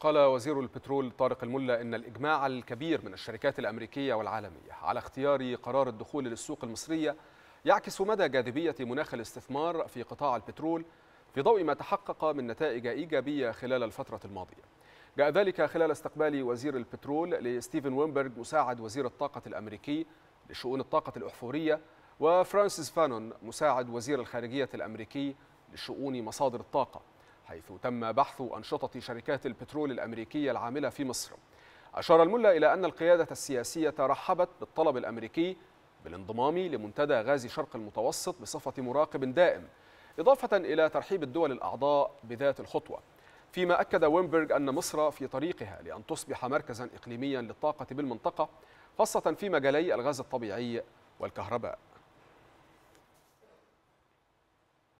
قال وزير البترول طارق الملا ان الاجماع الكبير من الشركات الامريكيه والعالميه على اختيار قرار الدخول للسوق المصريه يعكس مدى جاذبيه مناخ الاستثمار في قطاع البترول في ضوء ما تحقق من نتائج ايجابيه خلال الفتره الماضيه. جاء ذلك خلال استقبال وزير البترول لستيفن وينبرغ مساعد وزير الطاقه الامريكي لشؤون الطاقه الاحفوريه وفرانسيس فانون مساعد وزير الخارجيه الامريكي لشؤون مصادر الطاقه. حيث تم بحث أنشطة شركات البترول الأمريكية العاملة في مصر أشار الملا إلى أن القيادة السياسية رحبت بالطلب الأمريكي بالانضمام لمنتدى غاز شرق المتوسط بصفة مراقب دائم إضافة إلى ترحيب الدول الأعضاء بذات الخطوة فيما أكد وينبرغ أن مصر في طريقها لأن تصبح مركزا إقليميا للطاقة بالمنطقة خاصة في مجالي الغاز الطبيعي والكهرباء